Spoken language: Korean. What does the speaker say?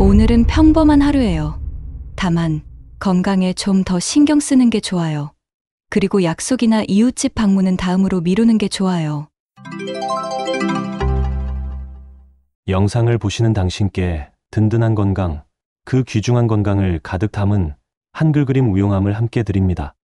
오늘은 평범한 하루예요. 다만 건강에 좀 더 신경 쓰는 게 좋아요. 그리고 약속이나 이웃집 방문은 다음으로 미루는 게 좋아요. 영상을 보시는 당신께 든든한 건강, 그 귀중한 건강을 가득 담은 한글 그림 우용함을 함께 드립니다.